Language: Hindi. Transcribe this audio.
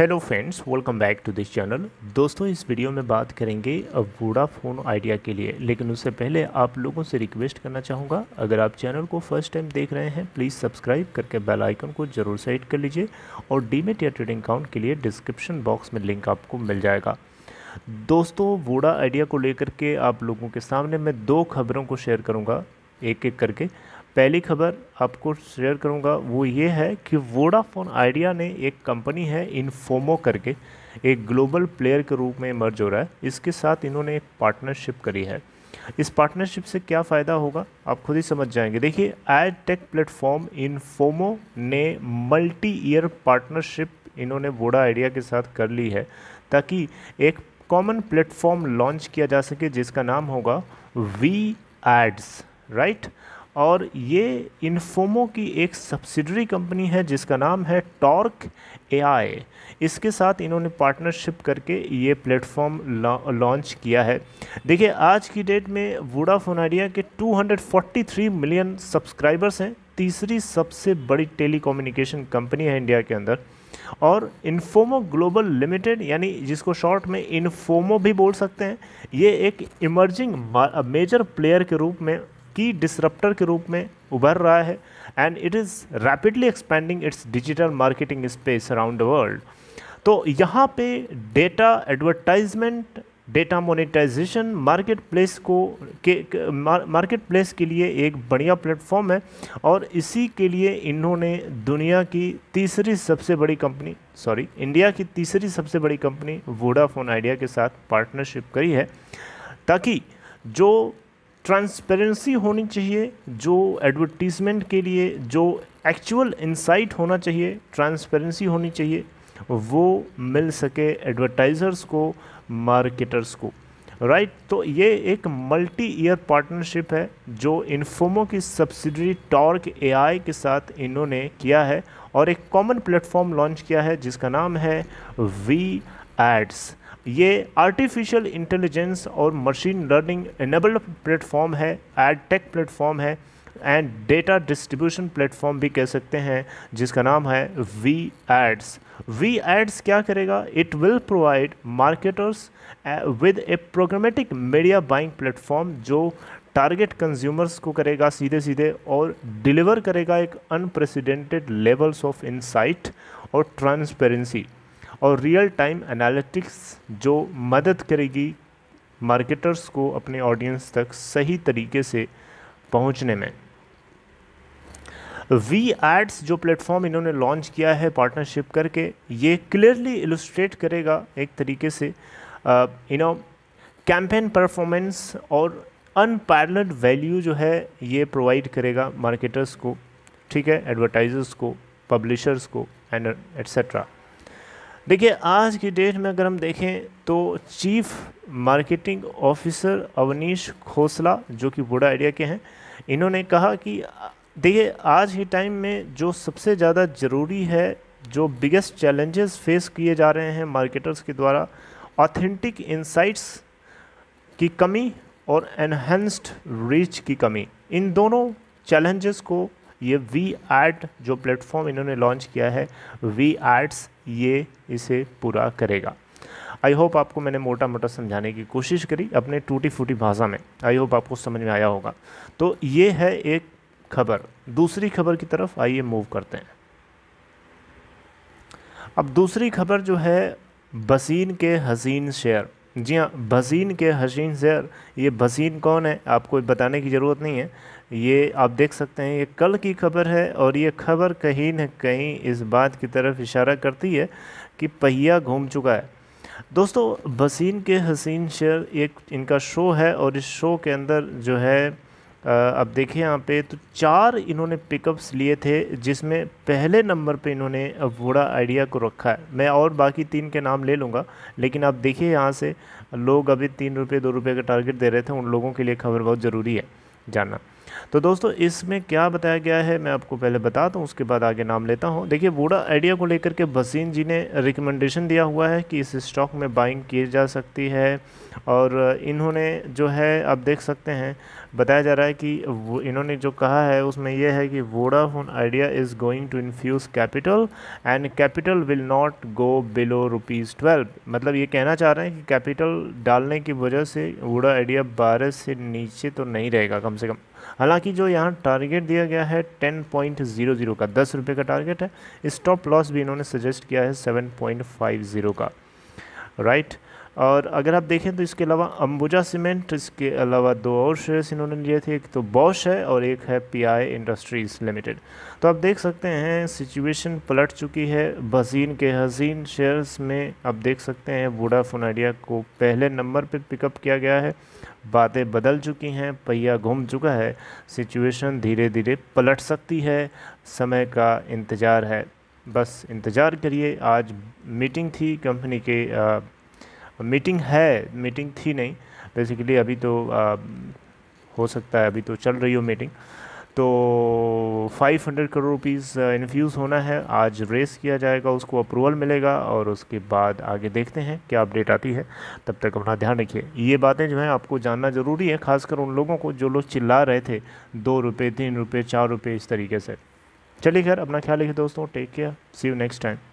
Hello friends welcome back to this channel दोस्तों इस वीडियो में बात करेंगे वोडाफोन आइडिया के लिए लेकिन उससे पहले आप लोगों से रिक्वेस्ट करना चाहूँगा अगर आप चैनल को फर्स्ट टाइम देख रहे हैं प्लीज़ सब्सक्राइब करके बेल आइकन को जरूर सेट कर लीजिए और डीमेट या ट्रेडिंग अकाउंट के लिए डिस्क्रिप्शन बॉक्स में लिंक आपको मिल जाएगा दोस्तों वोडा आइडिया को लेकर के आप लोगों के सामने मैं दो खबरों को शेयर करूँगा एक एक करके पहली खबर आपको शेयर करूंगा वो ये है कि वोडाफोन आइडिया ने एक कंपनी है इनफोमो करके एक ग्लोबल प्लेयर के रूप में मर्ज हो रहा है इसके साथ इन्होंने एक पार्टनरशिप करी है इस पार्टनरशिप से क्या फ़ायदा होगा आप खुद ही समझ जाएंगे देखिए एड टेक प्लेटफॉर्म इनफोमो ने मल्टी ईयर पार्टनरशिप इन्होंने वोडा आइडिया के साथ कर ली है ताकि एक कॉमन प्लेटफॉर्म लॉन्च किया जा सके जिसका नाम होगा वी एड्स राइट और ये इन्फोमो की एक सब्सिडरी कंपनी है जिसका नाम है टॉर्क एआई इसके साथ इन्होंने पार्टनरशिप करके ये प्लेटफॉर्म लॉन्च किया है देखिए आज की डेट में वोडाफोन आइडिया के 243 मिलियन सब्सक्राइबर्स हैं तीसरी सबसे बड़ी टेली कंपनी है इंडिया के अंदर और इन्फोमो ग्लोबल लिमिटेड यानी जिसको शॉर्ट में इन्फोमो भी बोल सकते हैं ये एक इमर्जिंग मेजर प्लेयर के रूप में की डिसरप्टर के रूप में उभर रहा है and it is rapidly expanding its digital marketing space around the world तो यहाँ पे data advertisement data monetization market place को के मार्केट प्लेस के लिए एक बढ़िया प्लेटफॉर्म है और इसी के लिए इन्होंने दुनिया की तीसरी सबसे बड़ी कंपनी सॉरी इंडिया की तीसरी सबसे बड़ी कंपनी वोडाफोन आइडिया के साथ पार्टनरशिप करी है ताकि जो ट्रांसपेरेंसी होनी चाहिए जो एडवर्टीज़मेंट के लिए जो एक्चुअल इंसाइट होना चाहिए ट्रांसपेरेंसी होनी चाहिए वो मिल सके एडवर्टाइज़र्स को मार्केटर्स को राइट right? तो ये एक मल्टी ईयर पार्टनरशिप है जो इन्फोमो की सब्सिडरी टॉर्क एआई के साथ इन्होंने किया है और एक कॉमन प्लेटफॉर्म लॉन्च किया है जिसका नाम है वी एड्स ये आर्टिफिशियल इंटेलिजेंस और मशीन लर्निंग एनेबल्ड प्लेटफॉर्म है एड टेक प्लेटफॉर्म है एंड डेटा डिस्ट्रीब्यूशन प्लेटफॉर्म भी कह सकते हैं जिसका नाम है वी एड्स वी एड्स क्या करेगा it will provide marketers with a programmatic media buying platform जो टारगेट कंज्यूमर्स को करेगा सीधे सीधे और डिलीवर करेगा एक अनप्रेसिडेंटेड लेवल्स ऑफ इंसाइट और ट्रांसपेरेंसी और रियल टाइम एनालिटिक्स जो मदद करेगी मार्केटर्स को अपने ऑडियंस तक सही तरीके से पहुंचने में वी एड्स जो प्लेटफॉर्म इन्होंने लॉन्च किया है पार्टनरशिप करके ये क्लियरली एलोस्ट्रेट करेगा एक तरीके से यू नो कैंपेन परफॉर्मेंस और अनपैरल वैल्यू जो है ये प्रोवाइड करेगा मार्केटर्स को ठीक है एडवर्टाइजर्स को पब्लिशर्स को एंड एट्सट्रा देखिए आज की डेट में अगर हम देखें तो chief marketing officer Avneesh Khosla जो कि बुरा आइडिया के हैं इन्होंने कहा कि देखिए आज के टाइम में जो सबसे ज़्यादा ज़रूरी है जो बिगेस्ट चैलेंजेस फेस किए जा रहे हैं मार्केटर्स के द्वारा ऑथेंटिक इंसाइट्स की कमी और एनहेंस्ड रीच की कमी इन दोनों चैलेंजेस को ये वी आर्ट जो प्लेटफॉर्म इन्होंने लॉन्च किया है वी आर्ट्स ये इसे पूरा करेगा आई होप आपको मैंने मोटा मोटा समझाने की कोशिश करी अपने टूटी फूटी भाषा में आई होप आपको समझ में आया होगा तो ये है एक खबर दूसरी खबर की तरफ आइए मूव करते हैं अब दूसरी खबर जो है बसीन के हसीन शेयर जी हाँ भसीन के हसीन शेर ये भसीन कौन है आपको बताने की ज़रूरत नहीं है ये आप देख सकते हैं ये कल की खबर है और ये खबर कहीं न कहीं इस बात की तरफ इशारा करती है कि पहिया घूम चुका है दोस्तों भसीन के हसीन शेर एक इनका शो है और इस शो के अंदर जो है अब देखिए यहाँ पे तो चार इन्होंने पिकअप्स लिए थे जिसमें पहले नंबर पे इन्होंने वोडा आइडिया को रखा है मैं और बाकी तीन के नाम ले लूँगा लेकिन आप देखिए यहाँ से लोग अभी तीन रुपये दो रुपये का टारगेट दे रहे थे उन लोगों के लिए खबर बहुत ज़रूरी है जानना तो दोस्तों इसमें क्या बताया गया है मैं आपको पहले बता दूँ उसके बाद आगे नाम लेता हूँ देखिए वोडा आइडिया को लेकर के भसीन जी ने रिकमेंडेशन दिया हुआ है कि इस स्टॉक में बाइंग की जा सकती है और इन्होंने जो है आप देख सकते हैं बताया जा रहा है कि इन्होंने जो कहा है उसमें यह है कि Vodafone Idea is going to infuse capital and capital will not go below rupees twelve मतलब ये कहना चाह रहे हैं कि कैपिटल डालने की वजह से वोडा आइडिया बारह से नीचे तो नहीं रहेगा कम से कम हालांकि जो यहाँ टारगेट दिया गया है टेन पॉइंट ज़ीरो ज़ीरो का दस रुपये का टारगेट है स्टॉप लॉस भी इन्होंने सजेस्ट किया है सेवन पॉइंट फाइव ज़ीरो का राइट right? और अगर आप देखें तो इसके अलावा अंबुजा सीमेंट इसके अलावा दो और शेयर्स इन्होंने लिए थे एक तो बॉश है और एक है पीआई इंडस्ट्रीज़ लिमिटेड तो आप देख सकते हैं सिचुएशन पलट चुकी है बजीन के हजीन शेयर्स में आप देख सकते हैं वोडाफोन आइडिया को पहले नंबर पर पिकअप किया गया है बातें बदल चुकी हैं पहिया घूम चुका है सिचुएशन धीरे धीरे पलट सकती है समय का इंतज़ार है बस इंतज़ार करिए आज मीटिंग थी कंपनी के आ, मीटिंग है मीटिंग थी नहीं बेसिकली अभी तो आ, हो सकता है अभी तो चल रही हो मीटिंग तो 500 करोड़ रुपीस इन्फ्यूज़ होना है आज रेस किया जाएगा उसको अप्रूवल मिलेगा और उसके बाद आगे देखते हैं क्या अपडेट आती है तब तक अपना ध्यान रखिए ये बातें जो हैं आपको जानना ज़रूरी है खासकर उन लोगों को जो लोग चिल्ला रहे थे दो रुपये तीन रुपये चार रुपये इस तरीके से चलिए खैर अपना ख्याल रखिए दोस्तों take care see you next time